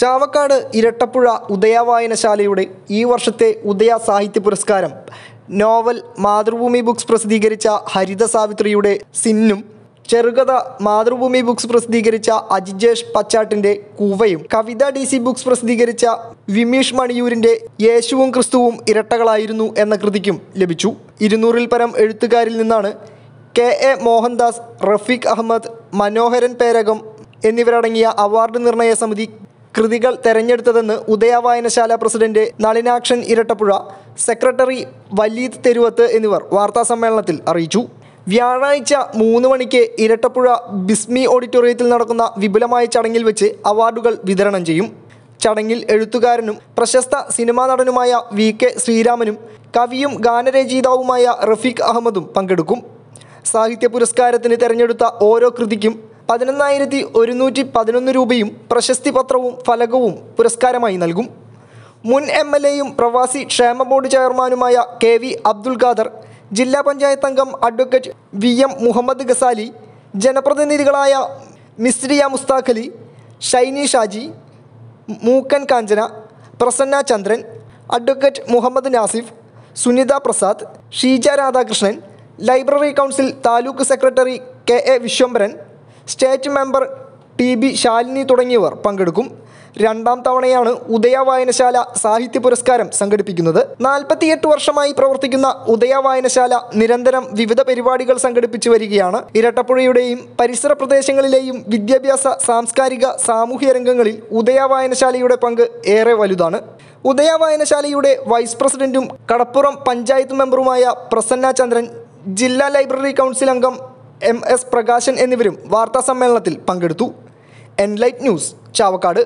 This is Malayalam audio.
ചാവക്കാട് ഇരട്ടപ്പുഴ ഉദയ വായനശാലയുടെ ഈ വർഷത്തെ ഉദയ സാഹിത്യ പുരസ്കാരം നോവൽ മാതൃഭൂമി ബുക്സ് പ്രസിദ്ധീകരിച്ച ഹരിത സാവിത്രിയുടെ സിന്നും ചെറുകഥ മാതൃഭൂമി ബുക്സ് പ്രസിദ്ധീകരിച്ച അജിജേഷ് പച്ചാട്ടിൻ്റെ കൂവയും കവിത ഡി സി ബുക്സ് പ്രസിദ്ധീകരിച്ച വിമീഷ് മണിയൂരിൻ്റെ യേശുവും ക്രിസ്തുവും ഇരട്ടകളായിരുന്നു എന്ന കൃതിക്കും ലഭിച്ചു ഇരുന്നൂറിൽ പരം എഴുത്തുകാരിൽ നിന്നാണ് കെ എ മോഹൻദാസ് റഫീഖ് അഹമ്മദ് മനോഹരൻ പേരകം എന്നിവരടങ്ങിയ അവാർഡ് നിർണയ സമിതി കൃതികൾ തെരഞ്ഞെടുത്തതെന്ന് ഉദയ വായനശാല പ്രസിഡന്റ് നളിനാക്ഷൻ ഇരട്ടപ്പുഴ സെക്രട്ടറി വലീദ് തെരുവത്ത് എന്നിവർ വാർത്താസമ്മേളനത്തിൽ അറിയിച്ചു വ്യാഴാഴ്ച മൂന്ന് മണിക്ക് ഇരട്ടപ്പുഴ ബിസ്മി ഓഡിറ്റോറിയത്തിൽ നടക്കുന്ന വിപുലമായ ചടങ്ങിൽ വെച്ച് അവാർഡുകൾ വിതരണം ചെയ്യും ചടങ്ങിൽ എഴുത്തുകാരനും പ്രശസ്ത സിനിമാ നടനുമായ വി കെ ശ്രീരാമനും കവിയും ഗാനരചയിതാവുമായ റഫീഖ് അഹമ്മദും പങ്കെടുക്കും സാഹിത്യ പുരസ്കാരത്തിന് തെരഞ്ഞെടുത്ത ഓരോ കൃതിക്കും പതിനൊന്നായിരത്തി ഒരുന്നൂറ്റി പതിനൊന്ന് രൂപയും പ്രശസ്തി പത്രവും ഫലകവും പുരസ്കാരമായി നൽകും മുൻ എം എൽ എയും പ്രവാസി ക്ഷേമ ബോർഡ് ചെയർമാനുമായ കെ വി അബ്ദുൽ ഖാദർ ജില്ലാ പഞ്ചായത്ത് അംഗം advocate V M Muhammad Ghazali ജനപ്രതിനിധികളായ Misriya Mustakhali Shiny Shaji Mookkan Kanchana Prasanna Chandran advocate Muhammad Nasif Sunitha Prasad Sheeja Radhakrishnan library council taluk secretary K A Vishwambharan state member T B Shalini തുടങ്ങിയവർ പങ്കെടുക്കും രണ്ടാം തവണയാണ് ഉദയ വായനശാല സാഹിത്യ പുരസ്കാരം സംഘടിപ്പിക്കുന്നത് നാൽപ്പത്തിയെട്ട് വർഷമായി പ്രവർത്തിക്കുന്ന ഉദയ വായനശാല നിരന്തരം വിവിധ പരിപാടികൾ സംഘടിപ്പിച്ചു വരികയാണ് ഇരട്ടപ്പുഴയുടെയും പരിസര പ്രദേശങ്ങളിലെയും വിദ്യാഭ്യാസ സാംസ്കാരിക സാമൂഹ്യ രംഗങ്ങളിൽ ഉദയ വായനശാലയുടെ പങ്ക് ഏറെ വലുതാണ് ഉദയ വായനശാലയുടെ വൈസ് പ്രസിഡന്റും കടപ്പുറം പഞ്ചായത്ത് മെമ്പറുമായ പ്രസന്ന ചന്ദ്രൻ ജില്ലാ ലൈബ്രറി കൗൺസിൽ അംഗം എം എസ് പ്രകാശൻ എന്നിവരും വാർത്താസമ്മേളനത്തിൽ പങ്കെടുത്തു എൻലൈറ്റ് ന്യൂസ് ചാവക്കാട്